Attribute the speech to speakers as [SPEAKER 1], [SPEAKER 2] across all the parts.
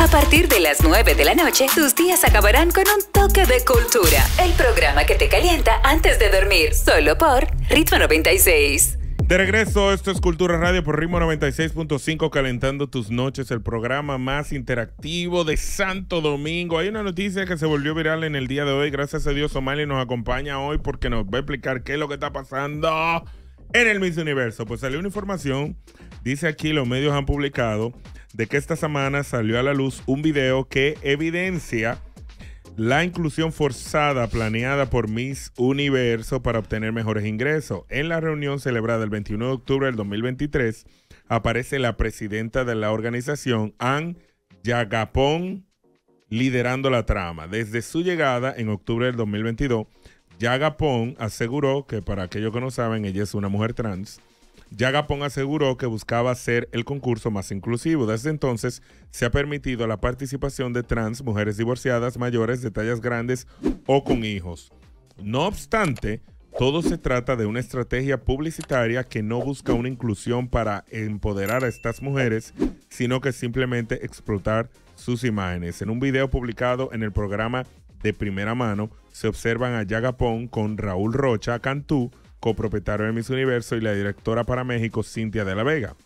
[SPEAKER 1] A partir de las 9 de la noche, tus días acabarán con un toque de cultura. El programa que te calienta antes de dormir, solo por Ritmo 96.
[SPEAKER 2] De regreso, esto es Cultura Radio por Ritmo 96.5, calentando tus noches, el programa más interactivo de Santo Domingo. Hay una noticia que se volvió viral en el día de hoy. Gracias a Dios, y nos acompaña hoy porque nos va a explicar qué es lo que está pasando en el Miss Universo. Pues salió una información, dice aquí, los medios han publicado de que esta semana salió a la luz un video que evidencia la inclusión forzada planeada por Miss Universo para obtener mejores ingresos. En la reunión celebrada el 21 de octubre del 2023, aparece la presidenta de la organización, Anne Yagapón, liderando la trama. Desde su llegada en octubre del 2022, Yagapón aseguró que, para aquellos que no saben, ella es una mujer trans Yagapón aseguró que buscaba ser el concurso más inclusivo. Desde entonces se ha permitido la participación de trans, mujeres divorciadas, mayores, de tallas grandes o con hijos. No obstante, todo se trata de una estrategia publicitaria que no busca una inclusión para empoderar a estas mujeres, sino que simplemente explotar sus imágenes. En un video publicado en el programa de primera mano, se observan a Yagapón con Raúl Rocha Cantú, copropietario de Miss Universo, y la directora para México, Cintia de la Vega.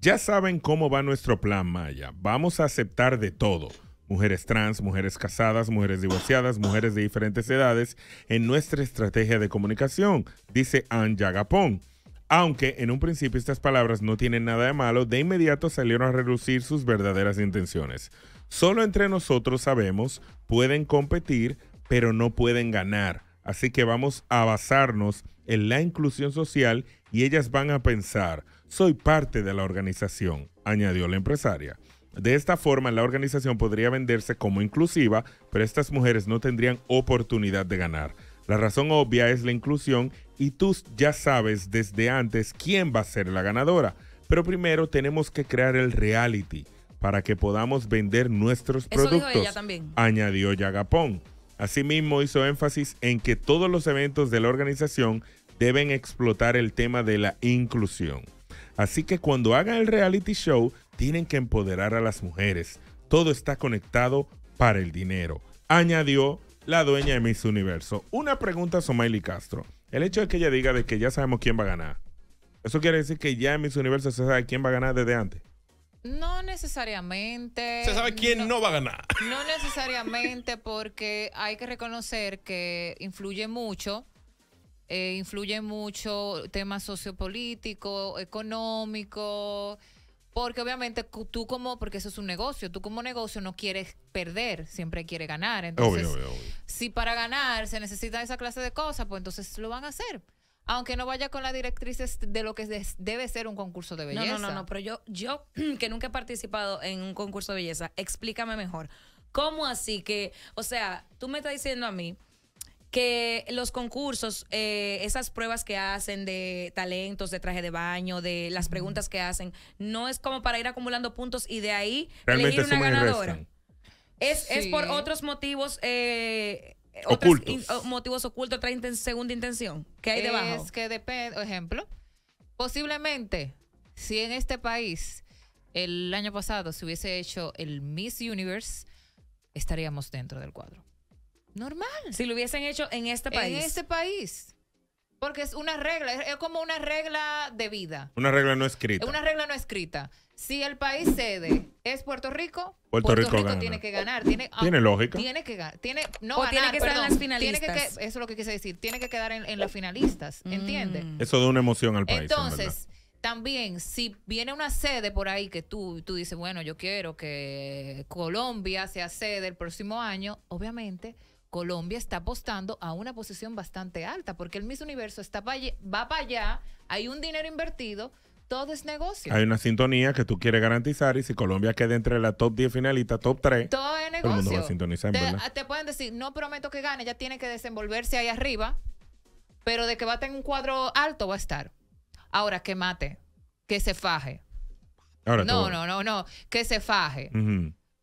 [SPEAKER 2] Ya saben cómo va nuestro plan, Maya. Vamos a aceptar de todo. Mujeres trans, mujeres casadas, mujeres divorciadas, mujeres de diferentes edades en nuestra estrategia de comunicación, dice Anja Gapón. Aunque en un principio estas palabras no tienen nada de malo, de inmediato salieron a relucir sus verdaderas intenciones. Solo entre nosotros sabemos, pueden competir, pero no pueden ganar. Así que vamos a basarnos en la inclusión social y ellas van a pensar, soy parte de la organización, añadió la empresaria. De esta forma, la organización podría venderse como inclusiva, pero estas mujeres no tendrían oportunidad de ganar. La razón obvia es la inclusión y tú ya sabes desde antes quién va a ser la ganadora. Pero primero tenemos que crear el reality para que podamos vender nuestros productos, añadió Yagapón. Asimismo, hizo énfasis en que todos los eventos de la organización deben explotar el tema de la inclusión. Así que cuando hagan el reality show, tienen que empoderar a las mujeres. Todo está conectado para el dinero. Añadió la dueña de Miss Universo. Una pregunta a Somaili Castro. El hecho de que ella diga de que ya sabemos quién va a ganar. ¿Eso quiere decir que ya en Miss Universo se sabe quién va a ganar desde antes?
[SPEAKER 1] No necesariamente. ¿Se sabe quién no, va a ganar? No necesariamente porque hay que reconocer que influye mucho, eh, influye mucho tema sociopolítico, económico, porque obviamente tú como, porque eso es un negocio, tú como negocio no quieres perder, siempre quieres ganar. Entonces, si para ganar se necesita esa clase de cosas, pues entonces lo van a hacer aunque no vaya con las directrices de lo que debe ser un concurso de belleza. No, no, no, pero yo, yo que nunca he participado en un
[SPEAKER 3] concurso de belleza, explícame mejor. ¿Cómo así que, o sea, tú me estás diciendo a mí que los concursos, eh, esas pruebas que hacen de talentos, de traje de baño, de las preguntas que hacen, no es como para ir acumulando puntos y de ahí elegir una ganadora. Es, es por otros motivos eh,
[SPEAKER 1] ocultos.
[SPEAKER 3] motivos ocultos, otra segunda intención. ¿Qué hay debajo? Es
[SPEAKER 1] que depende, ejemplo, posiblemente, si en este país el año pasado se hubiese hecho el Miss Universe, estaríamos dentro del cuadro. Normal. Si lo hubiesen hecho en este país. En este país. Porque es una regla, es como una regla de vida.
[SPEAKER 2] Una regla no escrita.
[SPEAKER 1] Una regla no escrita. Si el país sede es Puerto Rico, Puerto, Rico, tiene que ganar. Tiene, ah, lógica. Tiene que ganar. Tiene, no, tiene que estar en las finalistas. eso es lo que quise decir. Tiene que quedar en, las finalistas. Mm. ¿Entiendes?
[SPEAKER 2] Eso da una emoción al país. Entonces.
[SPEAKER 1] también, si viene una sede por ahí que tú, tú dices, bueno, yo quiero que Colombia sea sede el próximo año, obviamente Colombia está apostando a una posición bastante alta, porque el Miss Universo está va para allá, hay un dinero invertido, todo es negocio. Hay una
[SPEAKER 2] sintonía que tú quieres garantizar y si Colombia queda entre la top 10 finalista, top 3, todo es negocio.
[SPEAKER 1] te, pueden decir, no prometo que gane, ya tiene que desenvolverse ahí arriba, pero de que va a tener un cuadro alto va a estar. Ahora, que mate, que se faje.
[SPEAKER 2] no, no,
[SPEAKER 1] no, no, que se faje.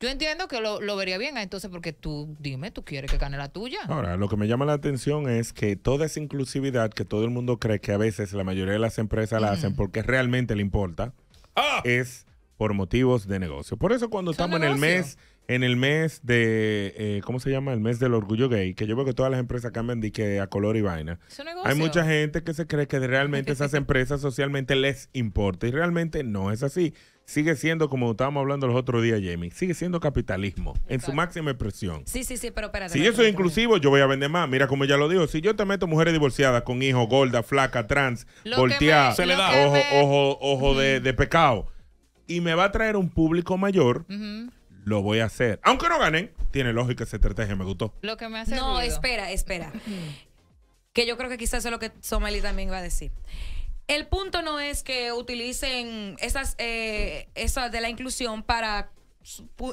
[SPEAKER 1] Yo entiendo que lo, vería bien, entonces, porque tú, dime, tú quieres que gane la tuya. Ahora,
[SPEAKER 2] lo que me llama la atención es que toda esa inclusividad que todo el mundo cree que a veces la mayoría de las empresas la hacen porque realmente le importa, ¡Ah! es por motivos de negocio. Por eso cuando estamos en el mes en el mes de, eh, ¿cómo se llama? El mes del orgullo gay, que yo veo que todas las empresas cambian de que a color y vaina. Hay mucha gente que se cree que realmente esas empresas socialmente les importa y realmente no es así. Sigue siendo, como estábamos hablando los otros días, Jamie, sigue siendo capitalismo en su máxima expresión.
[SPEAKER 3] Sí, sí, sí, pero espérate. Si yo soy inclusivo,
[SPEAKER 2] yo voy a vender más. Mira, como ya lo digo, si yo te meto mujeres divorciadas con hijos, gorda, flaca, trans, volteada, ojo, da ojo, ojo, ojo de, de, pecado, y me va a traer un público mayor lo voy a hacer. Aunque no ganen, tiene lógica esa estrategia, me gustó.
[SPEAKER 1] Lo que me hace No, espera,
[SPEAKER 3] espera. que yo creo que quizás es lo que Somali también va a decir. El punto no es que utilicen esas, eh, esas de la inclusión para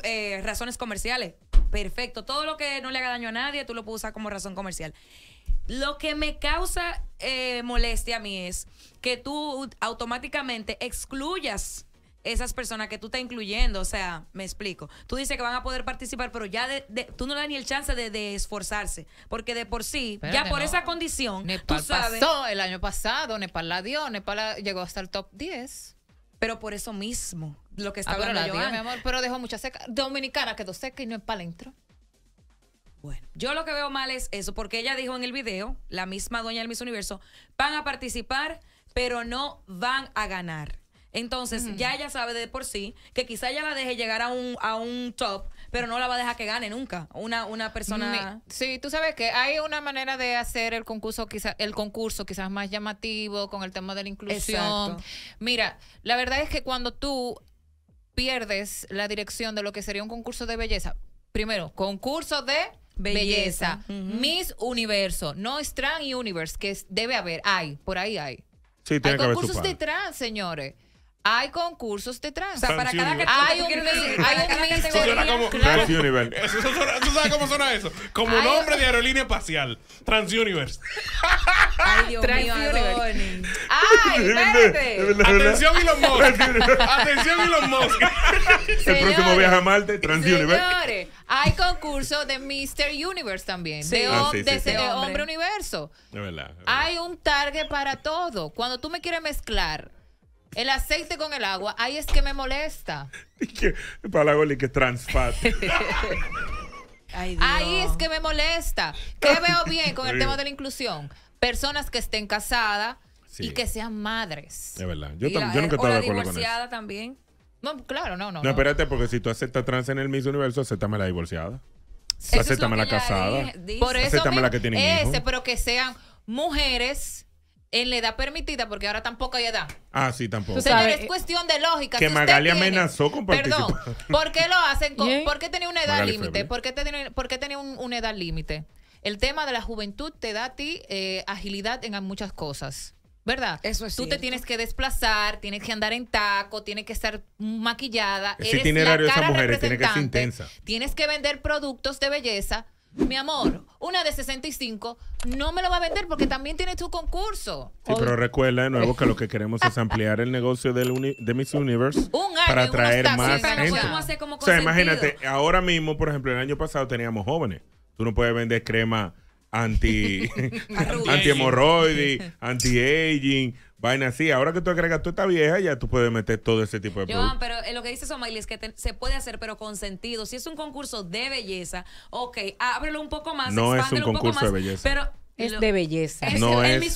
[SPEAKER 3] eh, razones comerciales. Perfecto. Todo lo que no le haga daño a nadie, tú lo puedes usar como razón comercial. Lo que me causa eh, molestia a mí es que tú automáticamente excluyas esas personas que tú estás incluyendo, o sea, me explico. Tú dices que van a poder participar, pero ya de, tú no le das ni el chance de, esforzarse, porque
[SPEAKER 1] de por sí, ya por esa condición, Nepal tú Pasó el año pasado, Nepal la dio, Nepal llegó hasta el top 10. Pero por eso mismo, lo que ah, estaba hablando pero pero dejó mucha seca. Dominicana quedó seca y Nepal entró.
[SPEAKER 3] Bueno, yo lo que veo mal es eso, porque ella dijo en el video, la misma doña del Miss Universo, van a participar, pero no van a ganar. Entonces, ya ella sabe de por sí que quizá ella la deje llegar a un, a un top, pero no la va a dejar que gane nunca. Una, una persona.
[SPEAKER 1] sí, tú sabes que hay una manera de hacer el concurso, quizás, el concurso quizás más llamativo, con el tema de la inclusión. Mira, la verdad es que cuando tú pierdes la dirección de lo que sería un concurso de belleza, primero, concurso de belleza, Miss Universo, no es Trans Universe, que debe haber, hay, por ahí hay. Sí, tiene hay concursos de trans, señores. Hay concursos de O sea, para cada ah, que hay un,
[SPEAKER 2] Transuniverse. ¿Tú sabes cómo suena eso? Como un hombre de aerolínea espacial. Transuniverse.
[SPEAKER 1] Ay, Dios Transuniverse. mío, Ay,
[SPEAKER 2] espérate. Atención los Musk. Atención y los El próximo viaje a Marte, Trans Señores,
[SPEAKER 1] hay concursos de Mr. Universe también. De, hombre. universo. de verdad. Hay un target para todo. Cuando tú me quieres mezclar el aceite con el agua, ahí es que me molesta.
[SPEAKER 2] Para para la que trans
[SPEAKER 1] ahí es que me molesta. ¿Qué veo bien con el tema de la inclusión? Personas que estén casadas y que sean madres.
[SPEAKER 2] Es verdad. Yo, nunca eh, estaba de acuerdo con eso.
[SPEAKER 1] también. No, claro, no, no. No, espérate,
[SPEAKER 2] porque si tú aceptas trans en el mismo Universo, acéptame la divorciada. Acéptame la casada. Por eso la que tiene ese, hijos.
[SPEAKER 1] pero que sean mujeres en la edad permitida, porque ahora tampoco hay edad.
[SPEAKER 2] Ah, sí, tampoco. es eh,
[SPEAKER 1] cuestión de lógica. Que Magali amenazó
[SPEAKER 2] con participar. Perdón,
[SPEAKER 1] ¿por qué lo hacen? ¿por qué tenía una edad límite? ¿Por qué tenía, un, una edad límite? El tema de la juventud te da a ti eh, agilidad en muchas cosas. ¿Verdad? Eso es Tú te tienes que desplazar, tienes que andar en taco, tienes que estar maquillada. eres itinerario la cara de esa mujer tiene que ser intensa. Tienes que vender productos de belleza mi amor, una de 65 no me lo va a vender porque también tiene tu concurso.
[SPEAKER 2] Sí, pero recuerda de nuevo que lo que queremos es ampliar el negocio del de Miss Universe para traer más gente. o sea, imagínate, ahora mismo, por ejemplo, el año pasado teníamos jóvenes. Tú no puedes vender crema anti anti anti aging, vaina sí, Ahora que tú agregas tú esta vieja, ya tú puedes meter todo ese tipo de cosas. Joan,
[SPEAKER 3] pero eh, lo que dice Somaili es que se puede hacer, pero con sentido. Si es un concurso de belleza, ok, ábrelo un poco más, no es un concurso de belleza. Pero es de belleza. no es,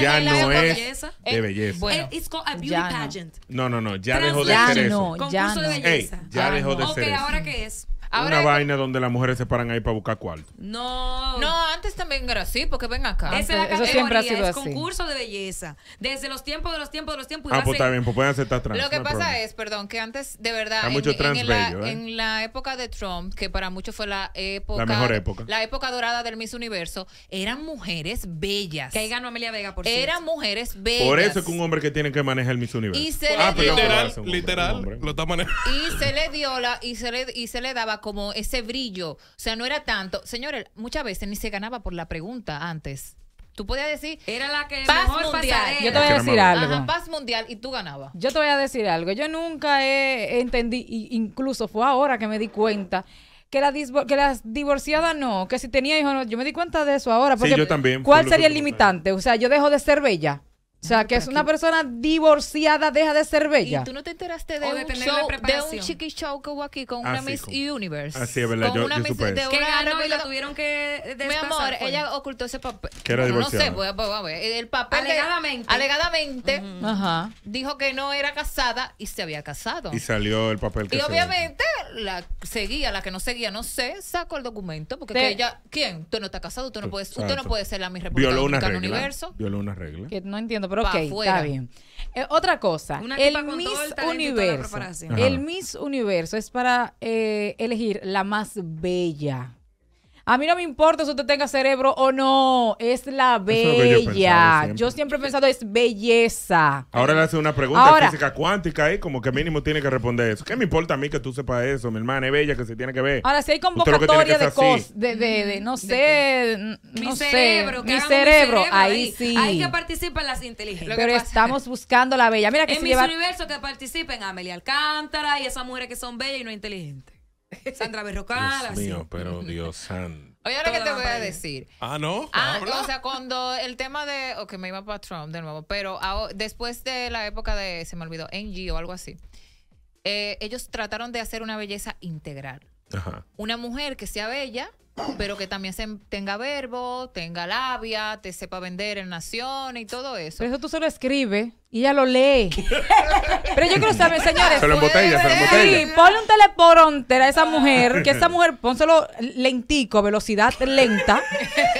[SPEAKER 3] ya no es belleza. de eh, belleza. It's called a
[SPEAKER 2] No. no, no, ya dejó de ser no, eso. Ya Concurso de belleza. ya ah, dejó de ser Ok, ¿ahora
[SPEAKER 3] qué es? una vaina
[SPEAKER 2] donde las mujeres se paran ahí para buscar cuarto.
[SPEAKER 3] No. No, antes
[SPEAKER 1] también era así, porque ven acá. Eso Esa es sido categoría, es concurso de belleza. Desde los tiempos de los tiempos de los tiempos. Ah, pues bien, pues pueden aceptar trans. Lo que pasa es, perdón, que antes, de verdad, en, la, ¿eh? en, la, época de Trump, que para muchos fue la época. La mejor época. La época dorada del Miss Universo, eran mujeres bellas. Que ahí ganó Amelia Vega, por cierto. Eran mujeres bellas. Por eso
[SPEAKER 2] es que un hombre que tiene que manejar el Miss Universo. Y se le ah, literal, literal, lo está manejando.
[SPEAKER 1] Y se le dio la, y se le, y se le daba como ese brillo. O sea, no era tanto. Señores, muchas veces ni se ganaba por la pregunta antes. Tú podías decir. Era la que mundial. Yo te voy a decir algo. paz mundial y tú ganabas.
[SPEAKER 4] Yo te voy a decir algo. Yo nunca he entendí, incluso fue ahora que me di cuenta. Que, la que las divorciadas no, que si tenía hijos no. Yo me di cuenta de eso ahora. Porque también. ¿Cuál sería el limitante? O sea, yo dejo de ser bella. O sea, que es una persona divorciada, deja de ser bella. Y tú no te
[SPEAKER 1] enteraste de, un, de un chiqui show que hubo aquí con una Miss Universe. Así es verdad, yo, una yo Miss, de ganó y la tuvieron que despasar? Mi amor, ella ocultó ese papel. Que era divorciada. No sé, voy a, ver. El papel alegadamente. alegadamente. Ajá. Dijo que no era casada y se había casado. Y
[SPEAKER 2] salió el papel que Y obviamente
[SPEAKER 1] la seguía, la que no seguía, no sé, sacó el documento porque ella, ¿quién? Tú no estás casado, tú no pues, puedes, no puedes ser la Miss República Violó Universo.
[SPEAKER 2] Violó una regla.
[SPEAKER 1] no entiendo, ok, está
[SPEAKER 2] bien.
[SPEAKER 4] Eh, otra cosa, el Miss Universo. El Miss Universo es para eh, elegir la más bella a mí no me importa si usted tenga cerebro o no, es la bella. yo, siempre. he pensado es belleza. Ahora
[SPEAKER 2] le hace una pregunta física cuántica ahí, como que mínimo tiene que responder eso. ¿Qué me importa a mí que tú sepas eso, mi hermana? Es bella que se tiene que ver. Ahora, si hay convocatoria de cosas,
[SPEAKER 4] de, de, mm, no sé, no sé cerebro, mi, cerebro, ahí, sí. Ahí que
[SPEAKER 3] participan las inteligentes. Pero estamos
[SPEAKER 4] buscando la bella. Mira que en mis mi
[SPEAKER 3] universo que participen Amelia Alcántara y esas mujeres que son bellas y no inteligentes.
[SPEAKER 1] Sandra Berrocal. Dios mío,
[SPEAKER 2] pero Dios Oye,
[SPEAKER 1] ahora que te voy a
[SPEAKER 2] decir. Ah, no. Ah, o
[SPEAKER 1] sea, cuando el tema de. Ok, me iba para Trump de nuevo, pero después de la época de. Se me olvidó, NG o algo así. Eh, ellos trataron de hacer una belleza integral. Ajá. Una mujer que sea bella, pero que también tenga verbo, tenga labia, te sepa vender en nación y todo eso. Pero eso tú se lo escribe y ya lo lee. pero yo quiero saber, señores. Se lo embotella, ponle un teleporonter
[SPEAKER 4] a esa mujer, que esa mujer, pónselo lentico, velocidad lenta.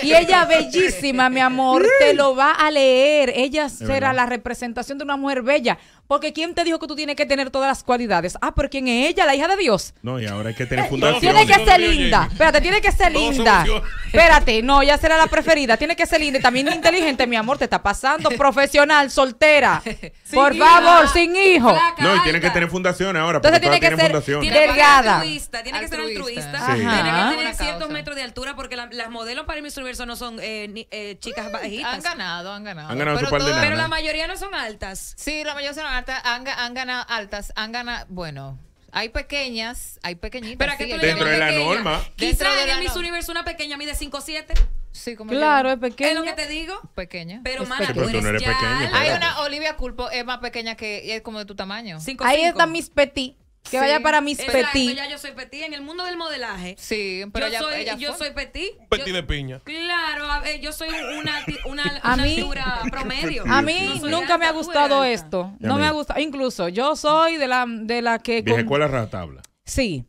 [SPEAKER 4] Y ella, bellísima, mi amor, te lo va a leer. Ella será la representación de una mujer bella. Porque ¿quién te dijo que tú tienes que tener todas las cualidades? Ah, pero ¿quién es ella? La hija de Dios.
[SPEAKER 2] No, y ahora hay que tener eh, fundación. Tiene que ser linda.
[SPEAKER 4] Espérate, tiene que ser linda. Espérate, no, ya será la preferida. Tiene que ser linda y también inteligente, mi amor. Te está pasando. Profesional, soltera.
[SPEAKER 2] por favor, sin hijo. no, y tiene que tener fundación ahora. Entonces tiene que ser delgada. Altruista,
[SPEAKER 3] tiene que ser altruista. Sí. Tiene que tener ciertos metros de altura porque las modelos para Miss Universo no
[SPEAKER 1] son eh, eh chicas mm, bajitas. Han ganado, han ganado. pero, la mayoría no son altas. Sí, la mayoría son altas. Han, han ganado altas. Han ganado, bueno. Hay pequeñas, hay pequeñitas. dentro
[SPEAKER 2] de la norma.
[SPEAKER 3] Quizás de la Miss Universo una pequeña mide 5'7".
[SPEAKER 1] Sí, como claro, es pequeña. Es lo que te digo. Pequeña. Pero, más tú pequeña. Hay una Olivia Culpo, es más pequeña que, es como de tu tamaño. Ahí está
[SPEAKER 4] Miss Petit.
[SPEAKER 1] Que vaya para Miss petit. Ya
[SPEAKER 3] yo soy petit en el mundo del modelaje. Sí, pero yo soy, yo soy petit. petit
[SPEAKER 2] de piña. Claro.
[SPEAKER 3] Eh, yo soy una,
[SPEAKER 4] una, altura promedio.
[SPEAKER 2] A mí nunca me ha gustado
[SPEAKER 4] esto. No me ha gustado. Incluso yo soy de la, de la que. con... escuela ratabla. Sí.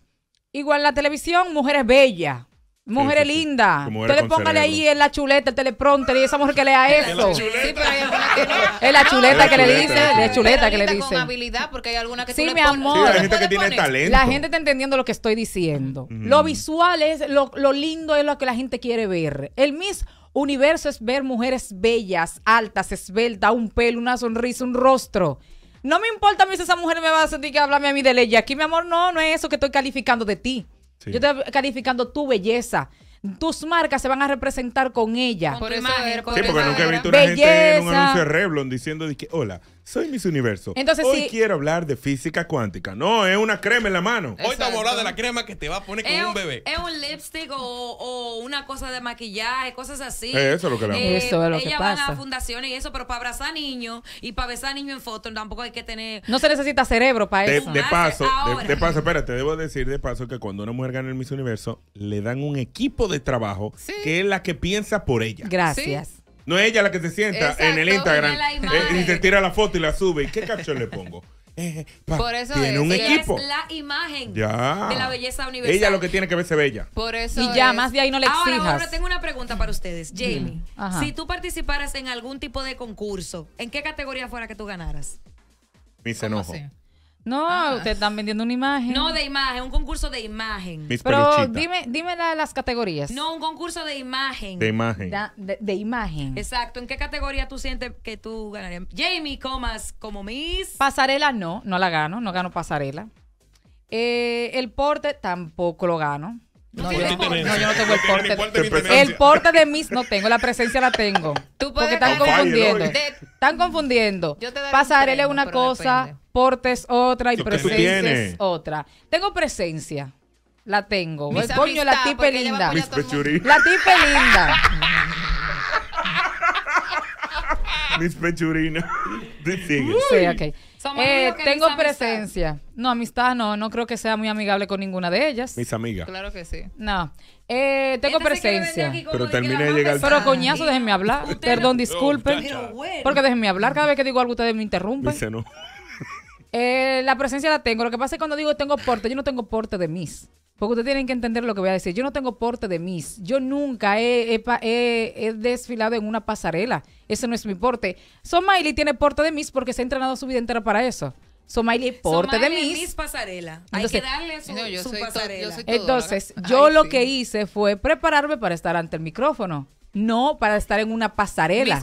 [SPEAKER 4] Igual la televisión, mujeres bellas. Mujeres lindas. Tú le lindas. Ustedes póngale ahí en la chuleta, el teleprompter y esa mujer que lea eso. Es la chuleta que le dice. Es la chuleta que le dice. Con
[SPEAKER 1] habilidad, porque hay alguna que Sí, mi amor.
[SPEAKER 4] la gente
[SPEAKER 2] que tiene talento. La
[SPEAKER 4] gente está entendiendo lo que estoy diciendo. Lo visual es, lo, lo, lindo es lo que la gente quiere ver. El Miss Universo es ver mujeres bellas, altas, esbeltas, un pelo, una sonrisa, un rostro. No me importa a mí si esa mujer me va a sentir que hablarme a mí de ley. Aquí, mi amor, no, no es eso que estoy calificando de ti. Yo estoy calificando tu belleza tus marcas se van a representar con ella.
[SPEAKER 1] Con sí, porque nunca he visto una gente en un anuncio de
[SPEAKER 2] Revlon diciendo hola, soy Miss Universo. Hoy quiero hablar de física cuántica. No, es una crema en la mano. Hoy está de la crema que te va a poner como un, bebé. Es
[SPEAKER 3] un lipstick o, una cosa de maquillaje, cosas así. eso es lo que le hago eh, Eso es lo que van a fundaciones y eso, pero para abrazar niños y para besar niños en
[SPEAKER 4] foto tampoco hay que tener. No se necesita cerebro para eso.
[SPEAKER 2] De paso, de, de, paso, espérate, debo decir de paso que cuando una mujer gana el Miss Universo, le dan un equipo de trabajo que es la que piensa por ella. Gracias. No es ella la que se sienta en el Instagram eh, y se tira la foto y la sube. ¿Y qué caption le pongo? Eh,
[SPEAKER 3] Por eso tiene es, un equipo. es la imagen de la belleza universal. Ella lo que
[SPEAKER 2] tiene que verse bella.
[SPEAKER 3] Por eso y ya, más de ahí no le ahora, exijas. Ahora, tengo una pregunta para ustedes. Jamie, si tú participaras en algún tipo de concurso, ¿en qué categoría fuera que tú ganaras?
[SPEAKER 2] Mis enojos.
[SPEAKER 4] No, ustedes ah. están vendiendo una imagen. No de imagen, un concurso
[SPEAKER 3] de imagen.
[SPEAKER 2] Pero
[SPEAKER 4] dime, dime las categorías.
[SPEAKER 3] No, un concurso de imagen. De imagen. de,
[SPEAKER 4] imagen. Exacto.
[SPEAKER 3] ¿En qué categoría tú sientes que tú ganarías? Jamie Comas
[SPEAKER 4] como Miss. Pasarela no, no la gano, no gano pasarela. Eh, el porte tampoco lo gano. No, yo, no, tengo el porte. De, el porte de mis no tengo, la presencia la tengo. Tú porque están confundiendo. están confundiendo. Pasarela es una cosa, porte es otra y presencia es otra. Tengo presencia. La tengo. El coño, la tipe linda.
[SPEAKER 2] La tipe linda. Mis pechurinas. sí, ok.
[SPEAKER 4] Eh, tengo presencia. No, amistad no, no creo que sea muy amigable con ninguna de ellas. Mis amigas. Claro que sí. No. Eh, tengo este presencia.
[SPEAKER 2] Pero termine llegar- Pero coñazo,
[SPEAKER 4] déjenme hablar. Perdón, disculpen. Porque déjenme hablar. Cada vez que digo algo ustedes me interrumpen. Dice no. Eh, la presencia la tengo. Lo que pasa es que cuando digo tengo porte, yo no tengo porte de Miss Porque ustedes tienen que entender lo que voy a decir. Yo no tengo porte de Miss Yo nunca he, desfilado en una pasarela. Ese no es mi porte. Somaili tiene porte de Miss porque se ha entrenado su vida entera para eso. Somaili porte de miss
[SPEAKER 3] pasarela. Hay que darle su,
[SPEAKER 1] pasarela. Entonces,
[SPEAKER 4] yo lo que hice fue prepararme para estar ante el micrófono no para estar en una pasarela.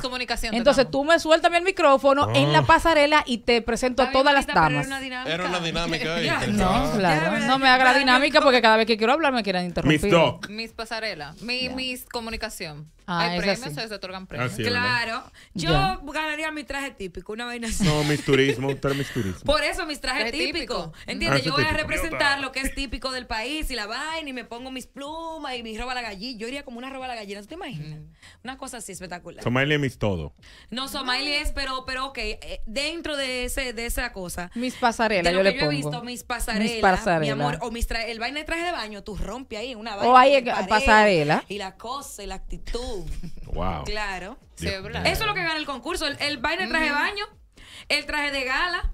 [SPEAKER 4] Entonces tú me sueltas el micrófono ah. en la pasarela y te presento a todas las damas.
[SPEAKER 2] Era una dinámica. no, me haga la dinámica
[SPEAKER 4] porque cada vez que quiero hablar me quieren interrumpir. Mis
[SPEAKER 1] Mis pasarelas. Mis comunicación. Ah, Hay premios, se otorgan ah, premios. claro. Yo ganaría mi traje típico, una vaina así. No,
[SPEAKER 2] mis turismo, mis
[SPEAKER 3] Por eso mis trajes típicos. Típico. Ah. ¿Entiendes? Ah, yo voy a representar lo que es típico del país y la vaina y me pongo mis plumas y mi roba la gallina. Yo iría como una roba la gallina, te imaginas? Mm. Una cosa así espectacular. Somalia es mis todo. No, Somalia es, pero, pero ok, eh, dentro de, ese, de esa cosa.
[SPEAKER 4] Mis
[SPEAKER 2] pasarelas, yo le yo he visto,
[SPEAKER 3] mis pasarelas. Mi amor, o mis el vaina de traje de baño, tú rompe ahí una vaina. O hay pasarela Y la cosa y la actitud. Wow. Claro. Eso es lo que gana el concurso. El, baile, traje de baño, el traje de gala.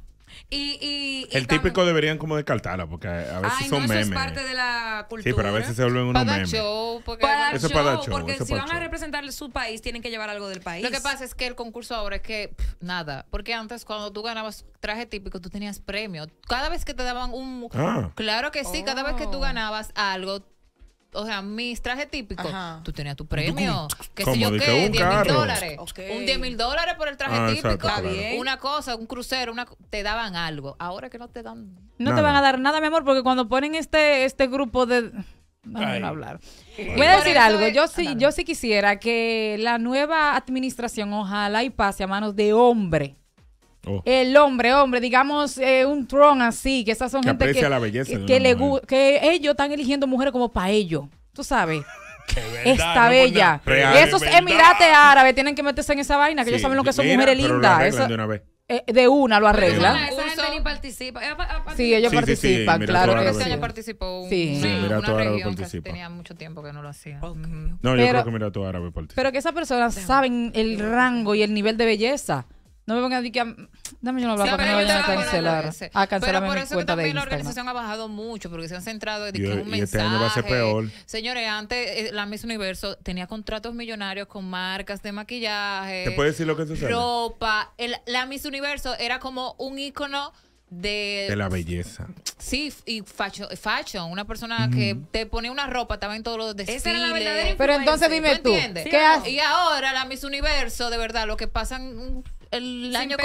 [SPEAKER 3] Y, el
[SPEAKER 2] típico deberían como descartarla porque a veces son memes. es parte
[SPEAKER 1] de la cultura. Sí, pero a veces se
[SPEAKER 2] vuelven unos memes. Show, porque show, porque si van a
[SPEAKER 1] representar su país tienen que llevar algo del país. Lo que pasa es que el concurso ahora es que nada, porque antes cuando tú ganabas traje típico tú tenías premio. Cada vez que te daban un ah. Claro que sí, cada vez que tú oh. ganabas algo o sea, mis trajes típicos, tú tenías tu premio, qué sé yo qué, 10 mil dólares. Un 10 mil dólares por el traje ah, típico. Una cosa, un crucero, una te daban algo. Ahora que no te dan. No te van a dar nada, mi amor, porque cuando
[SPEAKER 4] ponen este, este grupo de. Vamos a hablar. Eh, Voy a decir algo. Yo sí, yo sí quisiera que la nueva administración, ojalá y pase a manos de hombre. Oh. El hombre, hombre, digamos eh, un tron así, que esas son gente que, la belleza que, ellos están eligiendo mujeres como para ellos, tú sabes.
[SPEAKER 2] Verdad, está bella. Esos
[SPEAKER 4] Emirates Árabes tienen que meterse en esa vaina, que ellos saben lo que son mujeres lindas. de, una vez. Eh, de una
[SPEAKER 2] lo arreglan.
[SPEAKER 1] Sí, ellos sí, participan, claro que sí. participó un, sí. región tenía mucho tiempo que no lo hacía. No, yo creo que
[SPEAKER 2] Mirato Árabe participa. Pero
[SPEAKER 4] que esas personas saben el rango y el nivel de belleza.
[SPEAKER 1] No me pongan a que mm, dame yo no
[SPEAKER 4] hablar para que no vayan a cancelar. A cancelar pero por eso que también la
[SPEAKER 1] organización ha bajado mucho, porque se han centrado en que un y mensaje. Este año va a ser peor. Señores, antes eh, la Miss Universo tenía contratos millonarios con marcas de maquillaje. ¿Te puedes decir lo que sucede? Ropa. la Miss Universo era como un ícono de, de, la
[SPEAKER 2] belleza.
[SPEAKER 1] Sí, y fashion, una persona que te ponía una ropa, estaba en todos los desfiles. Esa era la verdadera Pero entonces dime tú, ¿qué haces? Y ahora la Miss Universo, de verdad, lo que pasan el, año,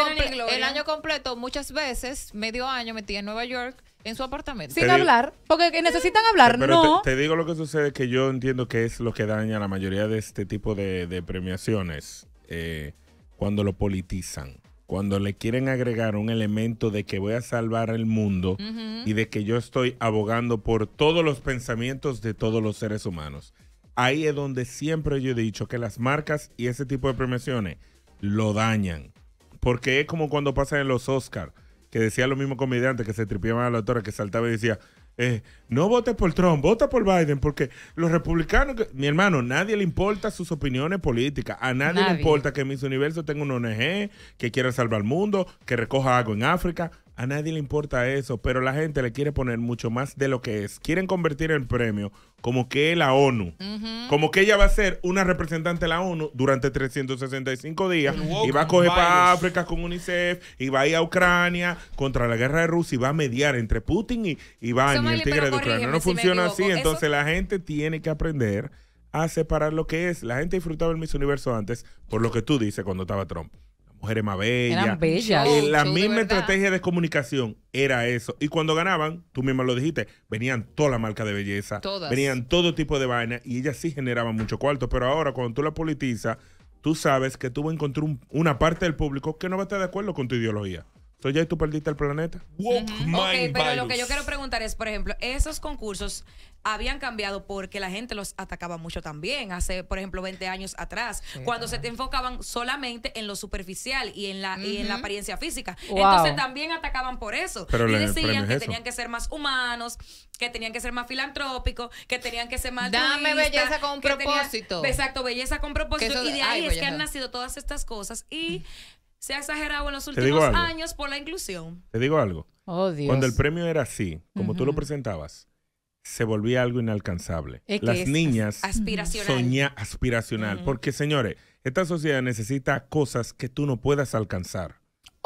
[SPEAKER 1] el año completo, muchas veces, medio año, metí en Nueva York, en su apartamento. Sin hablar, porque necesitan hablar, no.
[SPEAKER 2] Te, digo lo que sucede, que yo entiendo que es lo que daña la mayoría de este tipo de, premiaciones, eh, cuando lo politizan cuando le quieren agregar un elemento de que voy a salvar el mundo y de que yo estoy abogando por todos los pensamientos de todos los seres humanos. Ahí es donde siempre yo he dicho que las marcas y ese tipo de premiaciones lo dañan. Porque es como cuando pasan en los Oscars, que decía lo mismo comediante que se tripiaban a la doctora, que saltaba y decía, eh, no votes por Trump, vota por Biden, porque los republicanos, mi hermano, nadie le importa sus opiniones políticas, a nadie, le importa que mis Universo tenga un ONG que quiera salvar el mundo, que recoja algo en África, a nadie le importa eso, pero la gente le quiere poner mucho más de lo que es. Quieren convertir el premio como que la ONU, como que ella va a ser una representante de la ONU durante 365 días y va a coger para África con UNICEF y va a ir a Ucrania contra la guerra de Rusia y va a mediar entre Putin y Iván y el tigre de Ucrania. No funciona así, entonces la gente tiene que aprender a separar lo que es. La gente disfrutaba el Miss Universo antes por lo que tú dices cuando estaba Trump mujeres más bellas. Eran bellas. Eh, la misma estrategia de comunicación era eso. Y cuando ganaban, tú misma lo dijiste, venían toda la marca de belleza. Venían todo tipo de vainas y ellas sí generaban mucho cuarto. Pero ahora, cuando tú la politizas, tú sabes que tú vas a encontrar una parte del público que no va a estar de acuerdo con tu ideología. Entonces ya tú perdiste el planeta. Ok, pero lo que yo quiero
[SPEAKER 3] preguntar es, por ejemplo, esos concursos habían cambiado porque la gente los atacaba mucho también, hace, por ejemplo, 20 años atrás, cuando se te enfocaban solamente en lo superficial y en la, la apariencia física. Entonces también atacaban por eso. y decían que tenían que ser más humanos, que tenían que ser más filantrópicos, que tenían que ser más... Dame belleza con propósito. exacto, belleza con
[SPEAKER 4] propósito. y de ahí es que han
[SPEAKER 3] nacido todas estas cosas y se ha exagerado en los últimos años por la inclusión.
[SPEAKER 2] Te digo algo. Oh, Cuando el premio era así, como tú lo presentabas, se volvía algo inalcanzable. Las niñas soñaban aspiracional. Porque, señores, esta sociedad necesita cosas que tú no puedas alcanzar.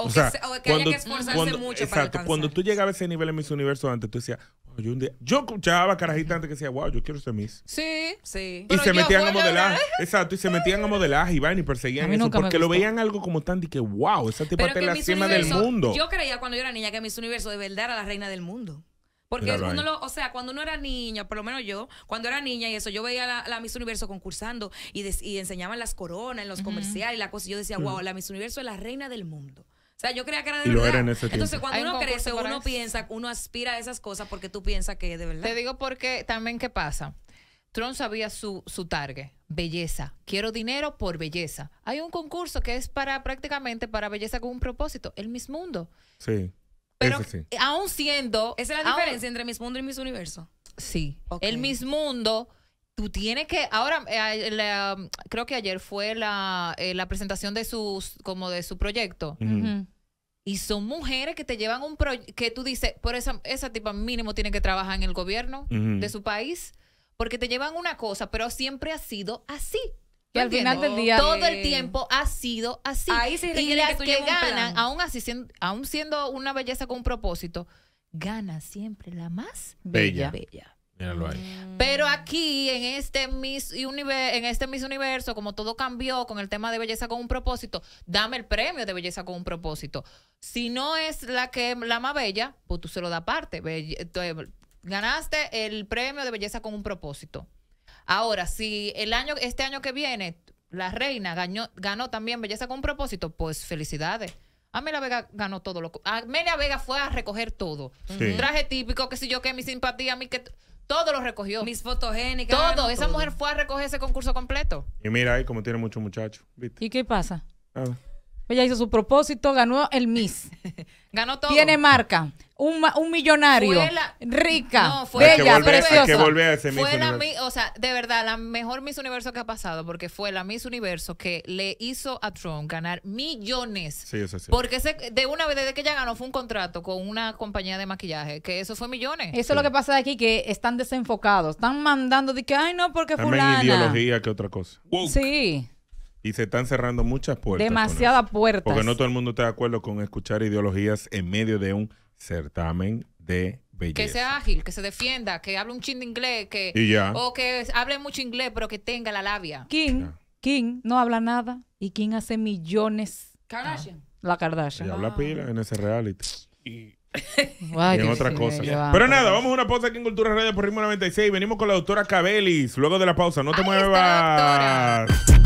[SPEAKER 2] O, sea, cuando, que esforzarse mucho exacto, Cuando tú llegabas a ese nivel en Miss Universo antes, tú decías, yo, un día, yo escuchaba carajita antes que decía, wow, yo quiero ser Miss.
[SPEAKER 1] Sí, sí. Y se metían a modelar.
[SPEAKER 2] Exacto, y se metían a modelar y van y perseguían eso porque lo veían algo como tan de que, wow, esa tipa está la cima del mundo. Yo
[SPEAKER 3] creía cuando yo era niña que Miss Universo de verdad era la reina del mundo. Porque uno lo, o sea, cuando uno era niña, por lo menos yo, cuando era niña y eso, yo veía la, la Miss Universo concursando y, enseñaban las coronas en los comerciales y la cosa. Y yo decía, wow, la Miss Universo es la reina del mundo. O sea, yo creía que era de y era en ese tiempo. Entonces, cuando uno crece, uno piensa,
[SPEAKER 1] uno aspira a esas cosas porque tú piensas que de verdad. Te digo porque también qué pasa. Trump sabía su, su target, belleza. Quiero dinero por belleza. Hay un concurso que es para prácticamente para belleza con un propósito, el Miss Mundo.
[SPEAKER 2] Sí. Pero
[SPEAKER 1] aún siendo... Esa es la diferencia entre Miss Mundo y Miss Universo. Sí. El Miss Mundo tú tienes que ahora eh, creo que ayer fue eh, la, presentación de sus como de su proyecto y son mujeres que te llevan un proyecto que tú dices por esa esa tipa mínimo tiene que trabajar en el gobierno de su país porque te llevan una cosa pero siempre ha sido así y al final del día. Todo el tiempo ha sido así. y las que, ganan, aún así, aún siendo una belleza con un propósito, gana siempre la más bella. bella. Pero aquí, en este, Miss Universo, en este Universo, como todo cambió con el tema de belleza con un propósito, dame el premio de belleza con un propósito. Si no es la que la más bella, pues tú se lo das aparte. Ganaste el premio de belleza con un propósito. Ahora, si el año, este año que viene, la reina ganó, también belleza con un propósito, pues felicidades. Amelia Vega ganó todo lo. Amelia Vega fue a recoger todo. Un Traje típico, que si yo, que mi simpatía, mí que. Todo lo recogió. Mis fotogénicas. Todo. Esa mujer fue a recoger ese concurso completo.
[SPEAKER 2] Y mira ahí como tiene muchos muchachos.
[SPEAKER 4] ¿Y qué pasa? Ella hizo su propósito, ganó el Miss. ganó todo. Tiene marca, un, millonario, rica, no,
[SPEAKER 2] fue bella, Que a ese fue la
[SPEAKER 1] o sea, de verdad, la mejor Miss Universo que ha pasado, porque fue la Miss Universo que le hizo a Trump ganar millones. Sí, eso sí. Porque de una vez, desde que ella ganó, fue un contrato con una compañía de maquillaje, que eso fue millones. Eso es lo que pasa de aquí, que están
[SPEAKER 4] desenfocados, están mandando de que, ay, no, porque fulana también ideología
[SPEAKER 2] que otra cosa. Sí. Y se están cerrando muchas puertas. Demasiadas puertas. Porque no todo el mundo está de acuerdo con escuchar ideologías en medio de un certamen de belleza. Que sea
[SPEAKER 1] ágil, que se defienda, que hable un chin de inglés, que o que hable mucho inglés, pero que tenga la labia. King, Kim
[SPEAKER 4] no habla nada y King hace millones.
[SPEAKER 1] Kardashian.
[SPEAKER 2] Ah, la Kardashian. Y habla ah. pila en ese reality. Y en otras Pero nada, vamos a una pausa aquí en Cultura Radio por Ritmo 96. Venimos con la doctora Cabelis. Luego de la pausa, no te muevas.